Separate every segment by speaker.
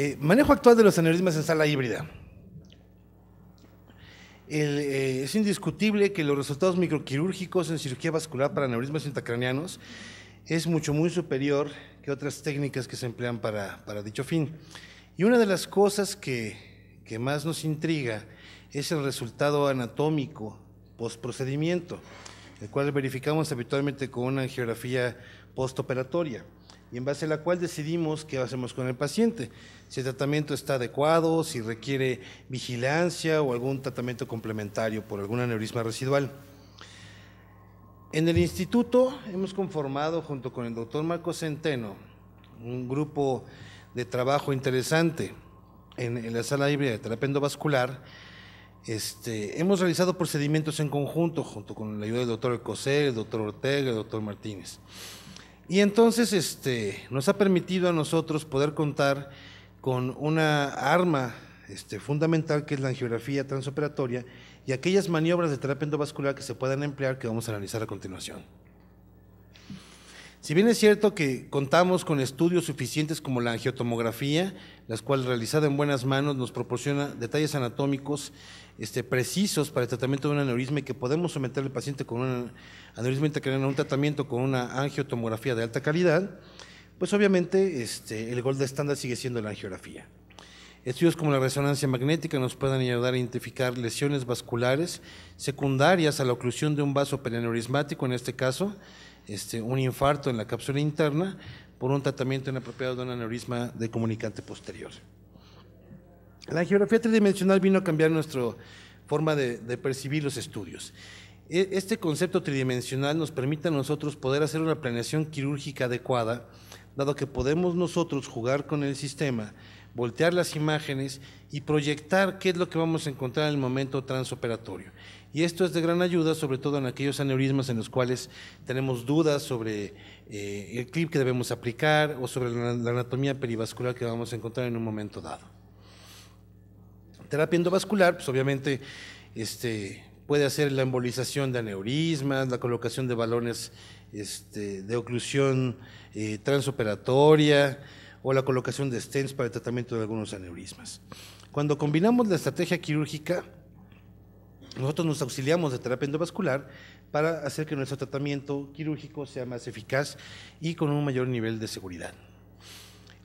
Speaker 1: Eh, manejo actual de los aneurismas en sala híbrida. Eh, es indiscutible que los resultados microquirúrgicos en cirugía vascular para aneurismas intracraneanos es mucho, muy superior que otras técnicas que se emplean para, dicho fin. Y una de las cosas que, más nos intriga es el resultado anatómico post-procedimiento, el cual verificamos habitualmente con una angiografía postoperatoria y en base a la cual decidimos qué hacemos con el paciente, si el tratamiento está adecuado, si requiere vigilancia o algún tratamiento complementario por algún aneurisma residual. En el instituto hemos conformado junto con el doctor Marco Centeno un grupo de trabajo interesante en, la sala híbrida de terapia endovascular. Este, hemos realizado procedimientos en conjunto junto con la ayuda del doctor Coser, el doctor Ortega, el doctor Martínez. Y entonces este, nos ha permitido a nosotros poder contar con una arma este, fundamental que es la angiografía transoperatoria y aquellas maniobras de terapia endovascular que se puedan emplear que vamos a analizar a continuación. Si bien es cierto que contamos con estudios suficientes como la angiotomografía, las cuales realizada en buenas manos nos proporciona detalles anatómicos este, precisos para el tratamiento de un aneurisma y que podemos someter al paciente con un aneurisma intracraneal a un tratamiento con una angiotomografía de alta calidad, pues obviamente este, el gol de estándar sigue siendo la angiografía. Estudios como la resonancia magnética nos pueden ayudar a identificar lesiones vasculares secundarias a la oclusión de un vaso perianeurismático, en este caso, este, un infarto en la cápsula interna, por un tratamiento inapropiado de un aneurisma de comunicante posterior. La geografía tridimensional vino a cambiar nuestra forma de, percibir los estudios. E, este concepto tridimensional nos permite a nosotros poder hacer una planeación quirúrgica adecuada, dado que podemos nosotros jugar con el sistema, voltear las imágenes y proyectar qué es lo que vamos a encontrar en el momento transoperatorio. Y esto es de gran ayuda, sobre todo en aquellos aneurismas en los cuales tenemos dudas sobre eh, el clip que debemos aplicar o sobre la anatomía perivascular que vamos a encontrar en un momento dado terapia endovascular, pues obviamente este, puede hacer la embolización de aneurismas, la colocación de balones este, de oclusión eh, transoperatoria o la colocación de stents para el tratamiento de algunos aneurismas. Cuando combinamos la estrategia quirúrgica, nosotros nos auxiliamos de terapia endovascular para hacer que nuestro tratamiento quirúrgico sea más eficaz y con un mayor nivel de seguridad.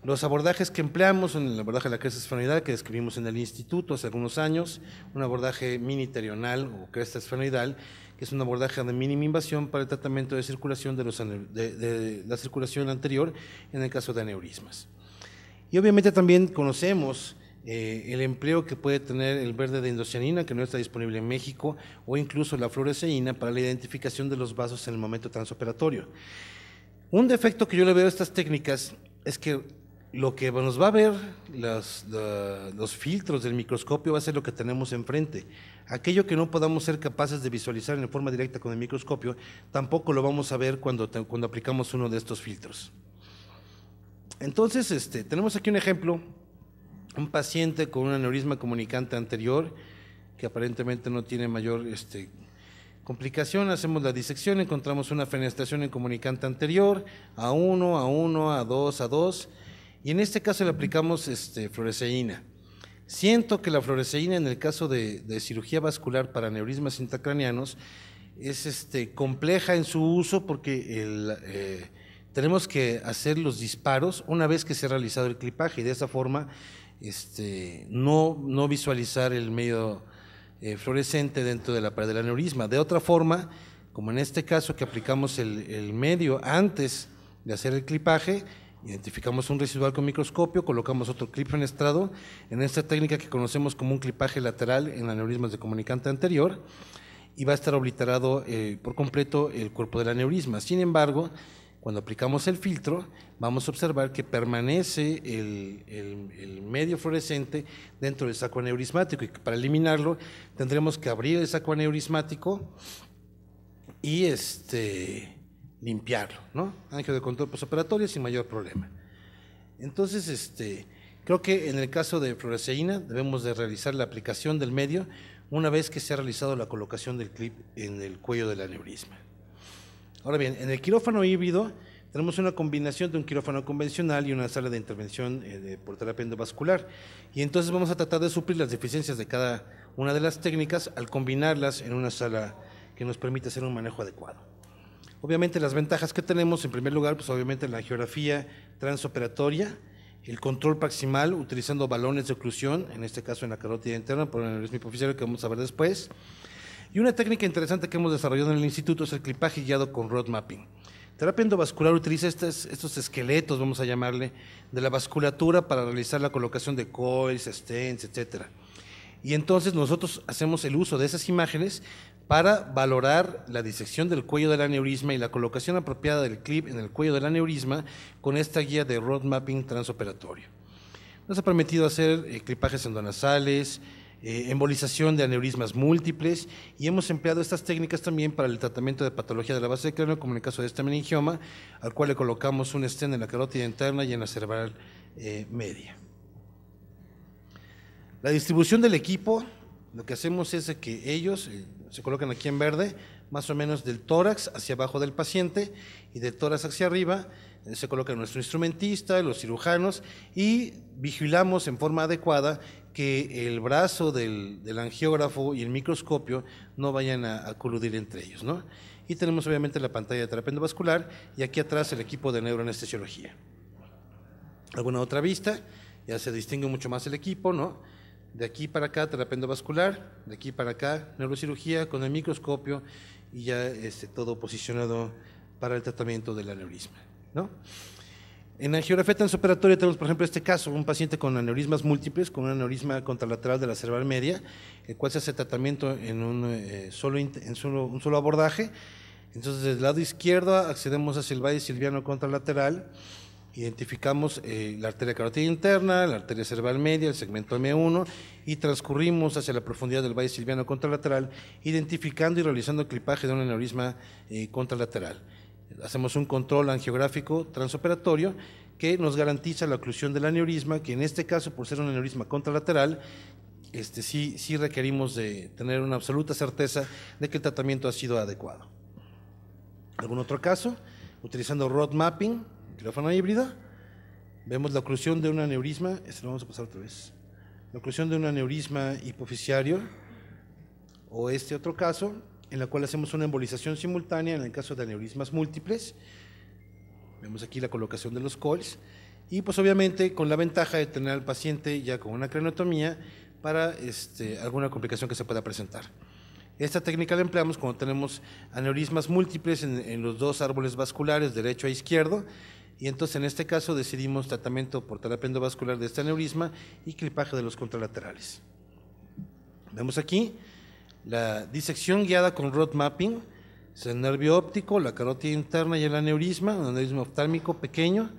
Speaker 1: Los abordajes que empleamos son el abordaje de la cresta esfenoidal que describimos en el instituto hace algunos años, un abordaje miniterional o cresta esfenoidal, que es un abordaje de mínima invasión para el tratamiento de circulación de, los, de, la circulación anterior en el caso de aneurismas. Y obviamente también conocemos eh, el empleo que puede tener el verde de indocianina, que no está disponible en México, o incluso la fluoresceína para la identificación de los vasos en el momento transoperatorio. Un defecto que yo le veo a estas técnicas es que lo que nos va a ver los filtros del microscopio va a ser lo que tenemos enfrente. Aquello que no podamos ser capaces de visualizar en forma directa con el microscopio, tampoco lo vamos a ver cuando, cuando aplicamos uno de estos filtros. Entonces, este, tenemos aquí un ejemplo, un paciente con un aneurisma comunicante anterior, que aparentemente no tiene mayor este, complicación, hacemos la disección, encontramos una fenestración en comunicante anterior, A1, A1, A2, A2, y en este caso le aplicamos este, fluoresceína. Siento que la fluoresceína en el caso de, cirugía vascular para neurismas intracranianos es este, compleja en su uso porque eh, tenemos que hacer los disparos una vez que se ha realizado el clipaje y de esa forma este, no, visualizar el medio eh, fluorescente dentro de la pared del aneurisma. De otra forma, como en este caso que aplicamos el medio antes de hacer el clipaje, Identificamos un residual con microscopio, colocamos otro clip fenestrado en esta técnica que conocemos como un clipaje lateral en aneurismas de comunicante anterior, y va a estar obliterado eh, por completo el cuerpo del aneurisma. Sin embargo, cuando aplicamos el filtro, vamos a observar que permanece el, medio fluorescente dentro del saco aneurismático y para eliminarlo tendremos que abrir el saco aneurismático y este limpiarlo, ¿no? Ángel de control postoperatorio sin mayor problema. Entonces, este, creo que en el caso de fluoresceína debemos de realizar la aplicación del medio una vez que se ha realizado la colocación del clip en el cuello del aneurisma. Ahora bien, en el quirófano híbrido tenemos una combinación de un quirófano convencional y una sala de intervención eh, por terapia endovascular. Y entonces vamos a tratar de suplir las deficiencias de cada una de las técnicas al combinarlas en una sala que nos permite hacer un manejo adecuado. Obviamente las ventajas que tenemos, en primer lugar, pues obviamente la geografía transoperatoria, el control proximal utilizando balones de oclusión, en este caso en la carótida interna, por el oficial que vamos a ver después. Y una técnica interesante que hemos desarrollado en el instituto es el clipaje guiado con road mapping. Terapia endovascular utiliza estos, esqueletos, vamos a llamarle, de la vasculatura para realizar la colocación de coils, stents, etcétera. Y entonces nosotros hacemos el uso de esas imágenes para valorar la disección del cuello del aneurisma y la colocación apropiada del clip en el cuello del aneurisma con esta guía de road mapping transoperatorio. Nos ha permitido hacer eh, clipajes endonasales, eh, embolización de aneurismas múltiples y hemos empleado estas técnicas también para el tratamiento de patología de la base de cráneo, como en el caso de este meningioma, al cual le colocamos un estén en la carótida interna y en la cerebral eh, media. La distribución del equipo, lo que hacemos es que ellos eh, se colocan aquí en verde, más o menos del tórax hacia abajo del paciente y del tórax hacia arriba eh, se coloca nuestro instrumentista, los cirujanos y vigilamos en forma adecuada que el brazo del, angiógrafo y el microscopio no vayan a, coludir entre ellos. ¿no? Y tenemos obviamente la pantalla de terapia endovascular y aquí atrás el equipo de neuroanestesiología. Alguna otra vista, ya se distingue mucho más el equipo, ¿no? de aquí para acá terapia endovascular, de aquí para acá neurocirugía con el microscopio y ya este, todo posicionado para el tratamiento del aneurisma. En la angiografía transoperatoria tenemos, por ejemplo, este caso, un paciente con aneurismas múltiples, con un aneurisma contralateral de la cerebral media, el cual se hace tratamiento en un, eh, solo, un solo abordaje. Entonces, del lado izquierdo accedemos a el silviano contralateral, Identificamos eh, la arteria carótida interna, la arteria cerebral media, el segmento M1 y transcurrimos hacia la profundidad del valle silviano contralateral, identificando y realizando clipaje de un aneurisma eh, contralateral. Hacemos un control angiográfico transoperatorio que nos garantiza la oclusión del aneurisma, que en este caso, por ser un aneurisma contralateral, este, sí, sí requerimos de tener una absoluta certeza de que el tratamiento ha sido adecuado. ¿Algún otro caso? Utilizando road mapping, micrófono híbrida. Vemos la oclusión de un aneurisma, este lo vamos a pasar otra vez. La oclusión de un aneurisma hipoficiario o este otro caso en la cual hacemos una embolización simultánea en el caso de aneurismas múltiples. Vemos aquí la colocación de los coils y pues obviamente con la ventaja de tener al paciente ya con una cronotomía para este, alguna complicación que se pueda presentar. Esta técnica la empleamos cuando tenemos aneurismas múltiples en, en los dos árboles vasculares, derecho e izquierdo, y entonces en este caso decidimos tratamiento por terapia endovascular de este aneurisma y clipaje de los contralaterales. Vemos aquí la disección guiada con road mapping, es el nervio óptico, la carótida interna y el aneurisma, un aneurisma oftálmico pequeño.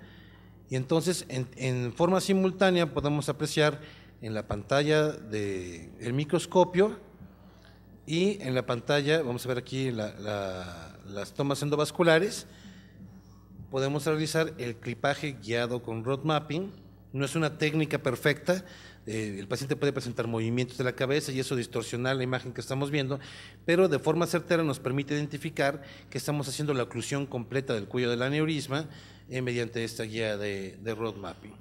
Speaker 1: Y entonces en, forma simultánea podemos apreciar en la pantalla del el microscopio y en la pantalla, vamos a ver aquí las tomas endovasculares, podemos realizar el clipaje guiado con road mapping. No es una técnica perfecta, eh, el paciente puede presentar movimientos de la cabeza y eso distorsiona la imagen que estamos viendo, pero de forma certera nos permite identificar que estamos haciendo la oclusión completa del cuello del aneurisma eh, mediante esta guía de, de road mapping.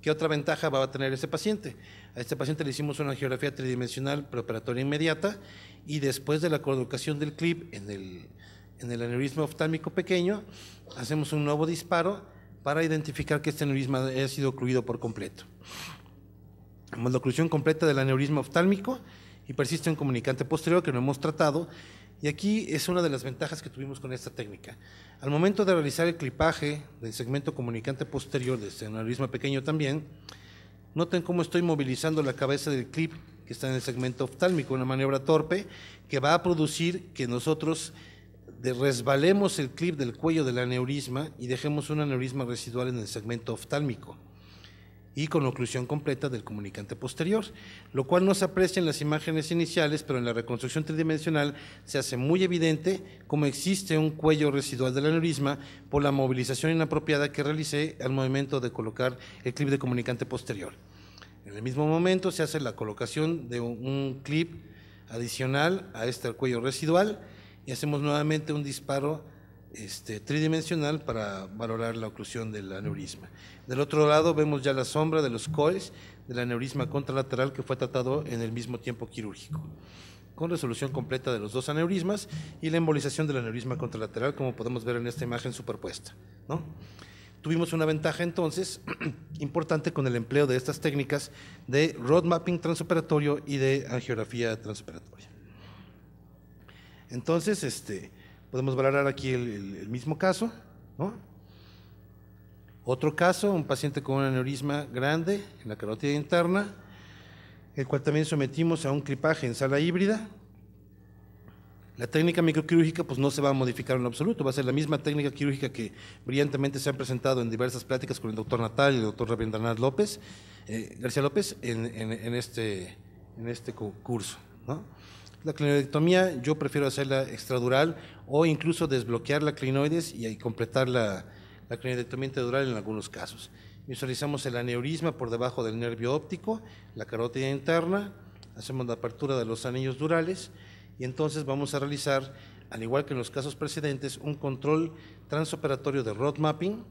Speaker 1: ¿Qué otra ventaja va a tener este paciente? A este paciente le hicimos una geografía tridimensional preoperatoria inmediata y después de la colocación del clip en el en el aneurisma oftálmico pequeño, hacemos un nuevo disparo para identificar que este aneurisma ha sido ocluido por completo. Hemos la oclusión completa del aneurisma oftálmico y persiste un comunicante posterior que no hemos tratado. Y aquí es una de las ventajas que tuvimos con esta técnica. Al momento de realizar el clipaje del segmento comunicante posterior de este aneurisma pequeño también, noten cómo estoy movilizando la cabeza del clip que está en el segmento oftálmico, una maniobra torpe que va a producir que nosotros resbalemos el clip del cuello del aneurisma y dejemos un aneurisma residual en el segmento oftálmico y con oclusión completa del comunicante posterior, lo cual no se aprecia en las imágenes iniciales, pero en la reconstrucción tridimensional se hace muy evidente cómo existe un cuello residual del aneurisma por la movilización inapropiada que realicé al momento de colocar el clip de comunicante posterior. En el mismo momento se hace la colocación de un clip adicional a este cuello residual, y hacemos nuevamente un disparo este, tridimensional para valorar la oclusión del aneurisma. Del otro lado vemos ya la sombra de los coils del aneurisma contralateral que fue tratado en el mismo tiempo quirúrgico, con resolución completa de los dos aneurismas y la embolización del aneurisma contralateral, como podemos ver en esta imagen superpuesta. ¿no? Tuvimos una ventaja entonces importante con el empleo de estas técnicas de road mapping transoperatorio y de angiografía transoperatoria. Entonces, este, podemos valorar aquí el, mismo caso, ¿no? Otro caso, un paciente con un aneurisma grande en la carótida interna, el cual también sometimos a un clipaje en sala híbrida. La técnica microquirúrgica pues no se va a modificar en absoluto, va a ser la misma técnica quirúrgica que brillantemente se ha presentado en diversas pláticas con el doctor Natal y el doctor Rabindranath López, eh, García López, en, este, en este curso. ¿no? La clinoidectomía yo prefiero hacerla extradural o incluso desbloquear la clinoides y completar la, la clinoidectomía intradural en algunos casos. Visualizamos el aneurisma por debajo del nervio óptico, la carótida interna, hacemos la apertura de los anillos durales y entonces vamos a realizar, al igual que en los casos precedentes, un control transoperatorio de road mapping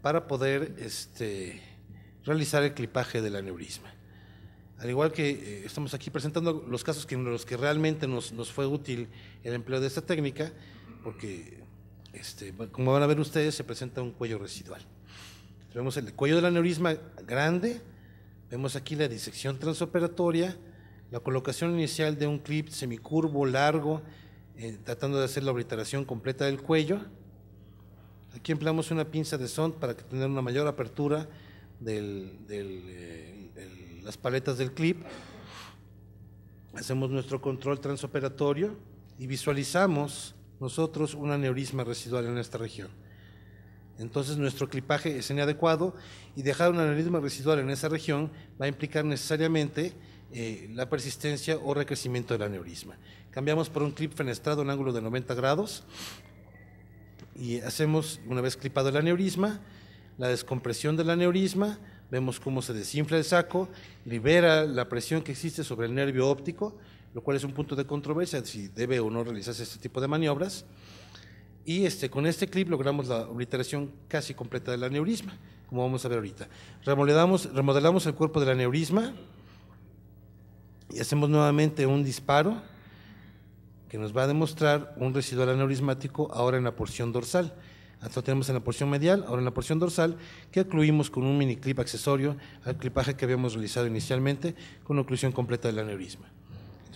Speaker 1: para poder este, realizar el clipaje del aneurisma al igual que eh, estamos aquí presentando los casos que, en los que realmente nos, fue útil el empleo de esta técnica, porque este, como van a ver ustedes, se presenta un cuello residual. Vemos el cuello del aneurisma grande, vemos aquí la disección transoperatoria, la colocación inicial de un clip semicurvo largo, eh, tratando de hacer la obliteración completa del cuello. Aquí empleamos una pinza de son para tener una mayor apertura del, del eh, las paletas del clip, hacemos nuestro control transoperatorio y visualizamos nosotros un aneurisma residual en esta región. Entonces nuestro clipaje es inadecuado y dejar un aneurisma residual en esa región va a implicar necesariamente eh, la persistencia o recrecimiento del aneurisma. Cambiamos por un clip fenestrado en ángulo de 90 grados y hacemos, una vez clipado el aneurisma, la descompresión del aneurisma, vemos cómo se desinfla el saco, libera la presión que existe sobre el nervio óptico, lo cual es un punto de controversia si debe o no realizarse este tipo de maniobras. Y este, con este clip logramos la obliteración casi completa del aneurisma, como vamos a ver ahorita. Remodelamos, remodelamos el cuerpo del aneurisma y hacemos nuevamente un disparo que nos va a demostrar un residual aneurismático ahora en la porción dorsal. Lo tenemos en la porción medial, ahora en la porción dorsal, que ocluimos con un mini clip accesorio al clipaje que habíamos realizado inicialmente con oclusión completa del aneurisma.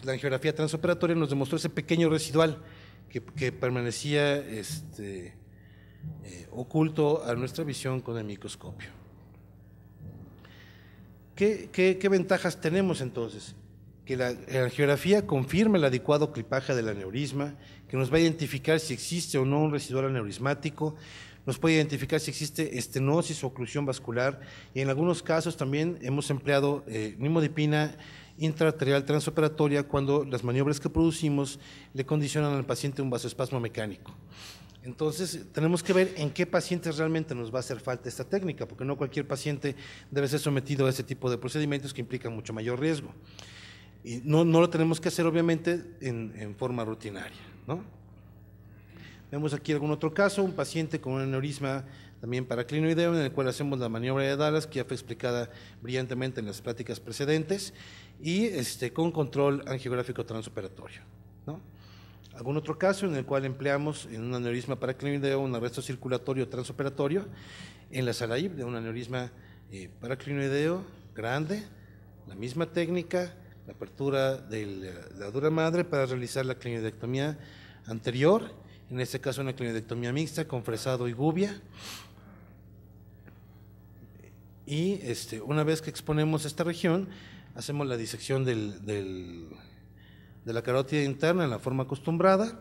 Speaker 1: la angiografía transoperatoria nos demostró ese pequeño residual que, permanecía este, eh, oculto a nuestra visión con el microscopio. qué, ventajas tenemos entonces? que la, angiografía geografía confirme el adecuado clipaje del aneurisma, que nos va a identificar si existe o no un residual aneurismático, nos puede identificar si existe estenosis o oclusión vascular y en algunos casos también hemos empleado eh, nimodipina intraarterial transoperatoria cuando las maniobras que producimos le condicionan al paciente un vasoespasmo mecánico. Entonces, tenemos que ver en qué pacientes realmente nos va a hacer falta esta técnica, porque no cualquier paciente debe ser sometido a ese tipo de procedimientos que implican mucho mayor riesgo no, no lo tenemos que hacer, obviamente, en, forma rutinaria. ¿no? Vemos aquí algún otro caso, un paciente con un aneurisma también paraclinoideo, en el cual hacemos la maniobra de Dallas, que ya fue explicada brillantemente en las prácticas precedentes, y este, con control angiográfico transoperatorio. ¿no? Algún otro caso en el cual empleamos en un aneurisma paraclinoideo un arresto circulatorio transoperatorio en la sala de un aneurisma eh, paraclinoideo grande, la misma técnica, la apertura eh, de la dura madre para realizar la clinodectomía anterior, en este caso una clinodectomía mixta con fresado y gubia. Y este, una vez que exponemos esta región, hacemos la disección de la carótida interna en la forma acostumbrada,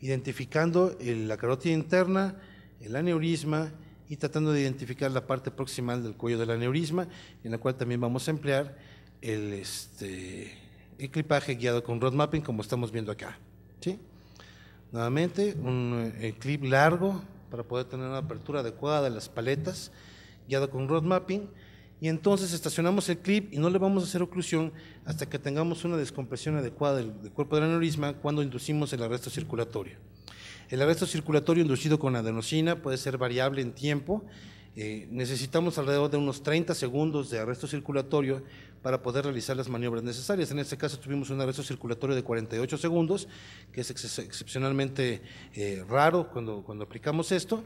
Speaker 1: identificando la carótida interna, el aneurisma y tratando de identificar la parte proximal del cuello del aneurisma, en la cual también vamos a emplear el, este, clipaje guiado con road mapping como estamos viendo acá. ¿sí? Nuevamente, un eh, clip largo para poder tener una apertura adecuada de las paletas, guiado con road mapping, y entonces estacionamos el clip y no le vamos a hacer oclusión hasta que tengamos una descompresión adecuada del, del cuerpo del aneurisma cuando inducimos el arresto circulatorio. El arresto circulatorio inducido con adenosina puede ser variable en tiempo eh, necesitamos alrededor de unos 30 segundos de arresto circulatorio para poder realizar las maniobras necesarias. En este caso tuvimos un arresto circulatorio de 48 segundos, que es excepcionalmente eh, raro cuando, cuando aplicamos esto,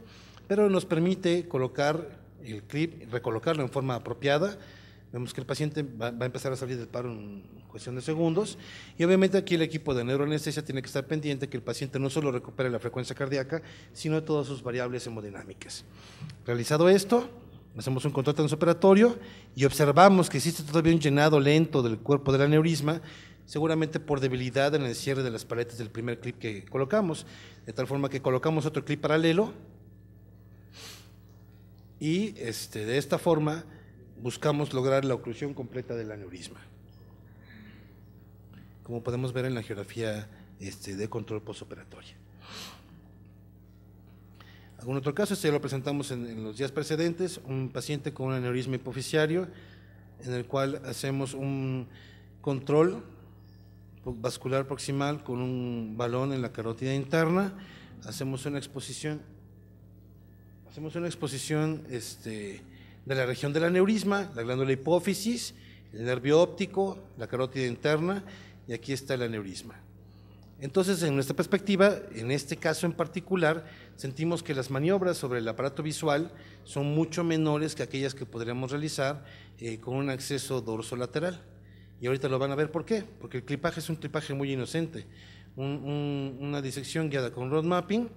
Speaker 1: pero nos permite colocar el clip, recolocarlo en forma apropiada, Vemos que el paciente va, a empezar a salir del paro en cuestión de segundos. Y obviamente aquí el equipo de neuroanestesia tiene que estar pendiente que el paciente no solo recupere la frecuencia cardíaca, sino todas sus variables hemodinámicas. Realizado esto, hacemos un control transoperatorio y observamos que existe todavía un llenado lento del cuerpo del aneurisma, seguramente por debilidad en el cierre de las paletas del primer clip que colocamos, de tal forma que colocamos otro clip paralelo y este, de esta forma buscamos lograr la oclusión completa del aneurisma. Como podemos ver en la geografía este, de control postoperatoria. Algún otro caso, este lo presentamos en, los días precedentes, un paciente con un aneurisma hipoficiario, en el cual hacemos un control vascular proximal con un balón en la carótida interna, hacemos una exposición, hacemos una exposición este, de la región del aneurisma, la glándula hipófisis, el nervio óptico, la carótida interna y aquí está el aneurisma. Entonces, en nuestra perspectiva, en este caso en particular, sentimos que las maniobras sobre el aparato visual son mucho menores que aquellas que podríamos realizar eh, con un acceso dorso lateral. Y ahorita lo van a ver por qué, porque el clipaje es un clipaje muy inocente, una disección guiada con road mapping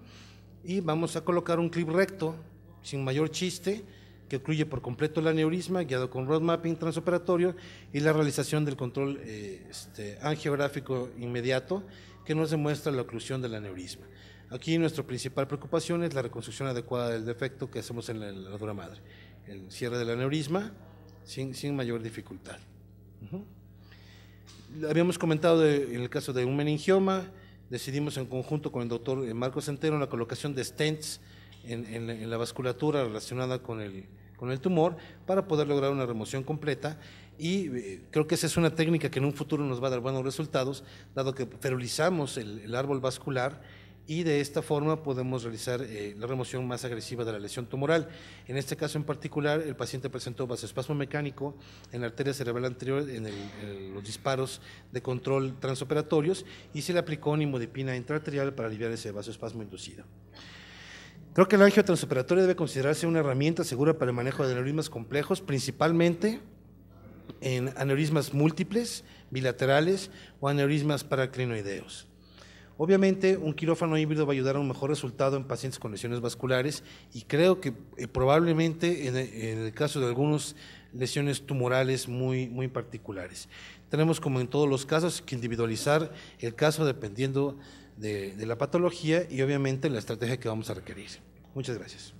Speaker 1: y vamos a colocar un clip recto sin mayor chiste que incluye por completo el aneurisma, guiado con road mapping transoperatorio y la realización del control eh, este, angiográfico inmediato que nos demuestra la oclusión del aneurisma. Aquí nuestra principal preocupación es la reconstrucción adecuada del defecto que hacemos en la, dura madre, el cierre del aneurisma sin, sin mayor dificultad. habíamos comentado en el caso de un meningioma, decidimos en conjunto con el doctor eh, Marcos Centeno la colocación de stents en, en la, vasculatura relacionada con el, con el tumor para poder lograr una remoción completa y eh, creo que esa es una técnica que en un futuro nos va a dar buenos resultados, dado que ferulizamos el, árbol vascular y de esta forma podemos realizar eh, la remoción más agresiva de la lesión tumoral. En este caso en particular, el paciente presentó vasoespasmo mecánico en la arteria cerebral anterior en, los disparos de control transoperatorios y se le aplicó nimodipina intraarterial para aliviar ese vasoespasmo inducido. Creo que el angio transoperatorio debe considerarse una herramienta segura para el manejo de aneurismas complejos, principalmente en aneurismas múltiples, bilaterales o aneurismas paracrinoideos. Obviamente, un quirófano híbrido va a ayudar a un mejor resultado en pacientes con lesiones vasculares y creo que eh, probablemente en, el, caso de algunas lesiones tumorales muy, muy particulares. Tenemos, como en todos los casos, que individualizar el caso dependiendo de, la patología y obviamente la estrategia que vamos a requerir. Muchas gracias.